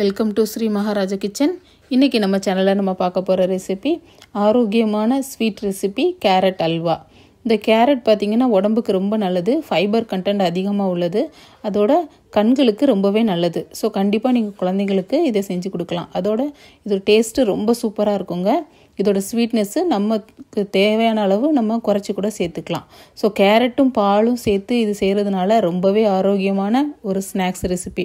welcome to Shri Maharaja kitchen இன்றைக்கி நம்ம சேனலில் நம்ம பார்க்க போகிற ரெசிபி ஆரோக்கியமான ஸ்வீட் ரெசிபி கேரட் அல்வா இந்த கேரட் பார்த்திங்கன்னா உடம்புக்கு ரொம்ப நல்லது ஃபைபர் கண்டென்ட் அதிகமாக உள்ளது அதோட கண்களுக்கு ரொம்பவே நல்லது ஸோ கண்டிப்பாக நீங்கள் குழந்தைங்களுக்கு இதை செஞ்சு கொடுக்கலாம் அதோட இதோட டேஸ்ட்டு ரொம்ப சூப்பராக இருக்குங்க இதோட ஸ்வீட்னஸ்ஸு நமக்கு தேவையான அளவு நம்ம குறைச்சி கூட சேர்த்துக்கலாம் ஸோ கேரட்டும் பாலும் சேர்த்து இது செய்கிறதுனால ரொம்பவே ஆரோக்கியமான ஒரு ஸ்நாக்ஸ் ரெசிபி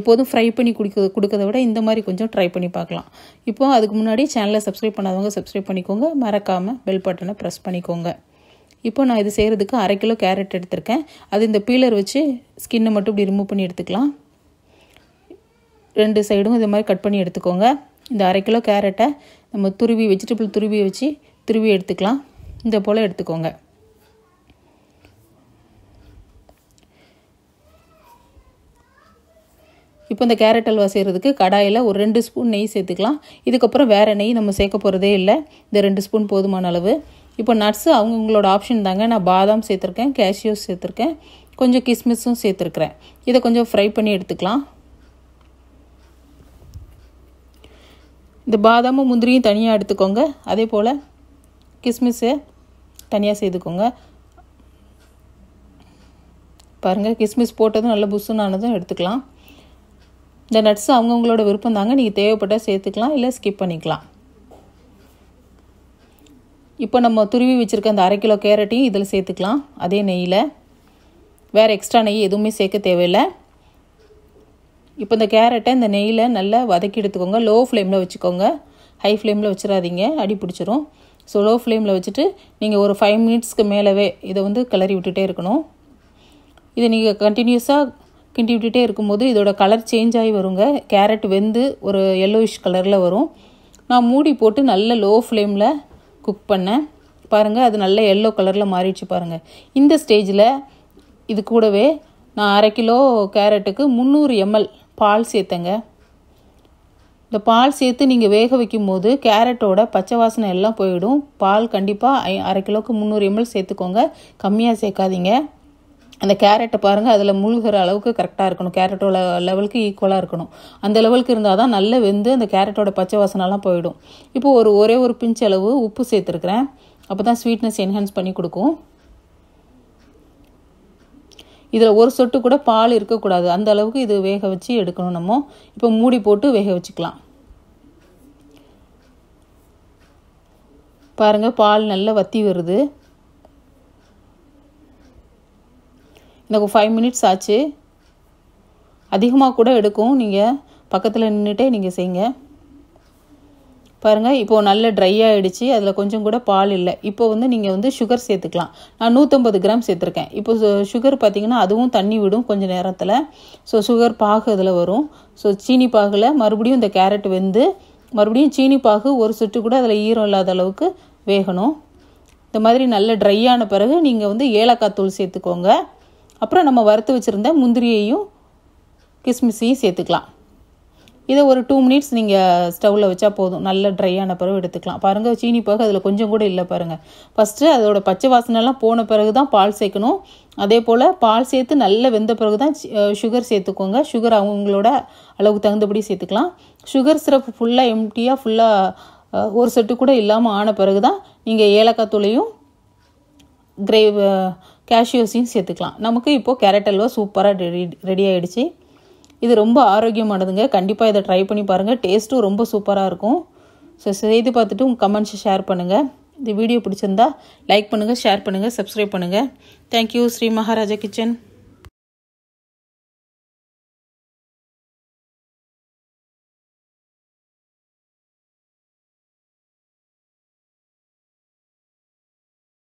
எப்போதும் ஃப்ரை பண்ணி குடிக்க கொடுக்கறத விட இந்த மாதிரி கொஞ்சம் ட்ரை பண்ணி பார்க்கலாம் இப்போது அதுக்கு முன்னாடி சேனலை சப்ஸ்கிரைப் பண்ணாதவங்க சப்ஸ்கிரைப் பண்ணிக்கோங்க மறக்காமல் பெல் பட்டனை ப்ரெஸ் பண்ணிக்கோங்க இப்போ நான் இது செய்கிறதுக்கு அரை கிலோ கேரட் எடுத்திருக்கேன் அது இந்த பீலர் வச்சு ஸ்கின்னை மட்டும் இப்படி ரிமூவ் பண்ணி எடுத்துக்கலாம் ரெண்டு சைடும் இது மாதிரி கட் பண்ணி எடுத்துக்கோங்க இந்த அரை கிலோ கேரட்டை நம்ம துருவி வெஜிடபிள் துருவியை வச்சு துருவி எடுத்துக்கலாம் இந்த போல் எடுத்துக்கோங்க இப்போ இந்த கேரட் அல்வா செய்கிறதுக்கு கடாயில் ஒரு ரெண்டு ஸ்பூன் நெய் சேர்த்துக்கலாம் இதுக்கப்புறம் வேறு நெய் நம்ம சேர்க்க போகிறதே இல்லை இந்த ரெண்டு ஸ்பூன் போதுமான அளவு இப்போ நட்ஸு அவங்கவுங்களோட ஆப்ஷன் தாங்க நான் பாதாம் சேர்த்துருக்கேன் கேஷியோஸ் சேர்த்துருக்கேன் கொஞ்சம் கிஸ்மிஸும் சேர்த்துருக்குறேன் இதை கொஞ்சம் ஃப்ரை பண்ணி எடுத்துக்கலாம் இந்த பாதாமும் முந்திரியும் தனியாக எடுத்துக்கோங்க அதே போல் கிஸ்மிஸ்ஸு தனியாக செய்துக்கோங்க பாருங்கள் கிஸ்மிஸ் போட்டதும் நல்ல புஸ்ஸுனானதும் எடுத்துக்கலாம் இந்த நட்ஸ் அவங்கவுங்களோட விருப்பம் தாங்க நீங்கள் தேவைப்பட்டால் சேர்த்துக்கலாம் இல்லை ஸ்கிப் பண்ணிக்கலாம் இப்போ நம்ம துருவி வச்சுருக்க அந்த அரை கிலோ கேரட்டையும் இதில் சேர்த்துக்கலாம் அதே நெய்யில் வேறு எக்ஸ்ட்ரா நெய் எதுவுமே சேர்க்க தேவையில்லை இப்போ இந்த கேரட்டை இந்த நெய்யில் நல்லா வதக்கி எடுத்துக்கோங்க லோ ஃப்ளேமில் வச்சுக்கோங்க ஹை ஃப்ளேமில் வச்சிடாதீங்க அடி பிடிச்சிரும் ஸோ லோ ஃப்ளேமில் வச்சுட்டு நீங்கள் ஒரு ஃபைவ் மினிட்ஸ்க்கு மேலவே இதை வந்து கிளறி விட்டுட்டே இருக்கணும் இதை நீங்கள் கண்டினியூஸாக கிண்டி விட்டுட்டே இருக்கும்போது இதோட கலர் சேஞ்ச் ஆகி வருங்க கேரட் வெந்து ஒரு எல்லோயிஷ் கலரில் வரும் நான் மூடி போட்டு நல்ல லோ ஃப்ளேமில் குக் பண்ணேன் பாருங்கள் அது நல்ல எல்லோ கலரில் மாறிடுச்சு பாருங்கள் இந்த ஸ்டேஜில் இது கூடவே நான் அரை கிலோ கேரட்டுக்கு முந்நூறு எம்எல் பால் சேர்த்தேங்க இந்த பால் சேர்த்து நீங்கள் வேக வைக்கும் போது கேரட்டோட பச்சை வாசனை எல்லாம் போயிடும் பால் கண்டிப்பாக அரை கிலோவுக்கு முந்நூறு எம்எல் சேர்த்துக்கோங்க கம்மியாக சேர்க்காதீங்க அந்த கேரட்டை பாருங்கள் அதில் முழுகிற அளவுக்கு கரெக்டாக இருக்கணும் கேரட்டோட லெவலுக்கு ஈக்குவலாக இருக்கணும் அந்த லெவலுக்கு இருந்தால் தான் நல்ல வெந்து அந்த கேரட்டோட பச்சை வாசனெல்லாம் போயிடும் இப்போ ஒரு ஒரே ஒரு பிஞ்ச் அளவு உப்பு சேர்த்துருக்குறேன் அப்போ தான் ஸ்வீட்னஸ் என்ஹான்ஸ் பண்ணி கொடுக்கும் இதில் ஒரு சொட்டு கூட பால் இருக்கக்கூடாது அந்த அளவுக்கு இது வேக வச்சு எடுக்கணும் நம்ம இப்போ மூடி போட்டு வேக வச்சுக்கலாம் பாருங்கள் பால் நல்லா வத்தி வருது எனக்கு ஃபைவ் மினிட்ஸ் ஆச்சு அதிகமாக கூட எடுக்கும் நீங்கள் பக்கத்தில் நின்றுட்டே நீங்கள் செய்யுங்க பாருங்கள் இப்போது நல்ல ட்ரை ஆகிடுச்சு அதில் கொஞ்சம் கூட பால் இல்லை இப்போ வந்து நீங்கள் வந்து சுகர் சேர்த்துக்கலாம் நான் நூற்றம்பது கிராம் சேர்த்துருக்கேன் இப்போ சுகர் பார்த்திங்கன்னா அதுவும் தண்ணி விடும் கொஞ்சம் நேரத்தில் ஸோ சுகர் பாகு அதில் வரும் ஸோ சீனி பாகில் மறுபடியும் இந்த கேரட் வெந்து மறுபடியும் சீனி பாகு ஒரு சுட்டு கூட அதில் ஈரம் இல்லாத அளவுக்கு வேகணும் இந்த மாதிரி நல்ல ட்ரை ஆன பிறகு நீங்கள் வந்து ஏலக்காய் தூள் சேர்த்துக்கோங்க அப்புறம் நம்ம வறுத்து வச்சுருந்த முந்திரியையும் கிஸ்மிஸையும் சேர்த்துக்கலாம் இதை ஒரு டூ மினிட்ஸ் நீங்கள் ஸ்டவ்வில் வச்சா போதும் நல்ல ட்ரை ஆன பிறகு எடுத்துக்கலாம் பாருங்கள் சீனி போக அதில் கொஞ்சம் கூட இல்லை பாருங்கள் ஃபஸ்ட்டு அதோட பச்சை வாசனைலாம் போன பிறகு தான் பால் சேர்க்கணும் அதே போல் பால் சேர்த்து நல்லா வெந்த பிறகு தான் சுகர் சேர்த்துக்கோங்க சுகர் அவங்களோட அளவுக்கு தகுந்தபடி சேர்த்துக்கலாம் சுகர் சிரப் ஃபுல்லாக எம்டியாக ஃபுல்லாக ஒரு செட்டு கூட இல்லாமல் ஆன பிறகு தான் நீங்கள் ஏலக்காய் தூளையும் கிரேவ் கேஷ்யூஸையும் சேர்த்துக்கலாம் நமக்கு இப்போது கேரட் அல்வா சூப்பராக ரெடி ரெடி ஆகிடுச்சு இது ரொம்ப ஆரோக்கியமானதுங்க கண்டிப்பாக இதை ட்ரை பண்ணி பாருங்கள் டேஸ்ட்டும் ரொம்ப சூப்பராக இருக்கும் ஸோ செய்து பார்த்துட்டு உங்கள் கமெண்ட்ஸை ஷேர் பண்ணுங்கள் இந்த வீடியோ பிடிச்சிருந்தா லைக் பண்ணுங்கள் ஷேர் பண்ணுங்கள் சப்ஸ்கிரைப் பண்ணுங்கள் தேங்க்யூ ஸ்ரீ மகாராஜா கிச்சன்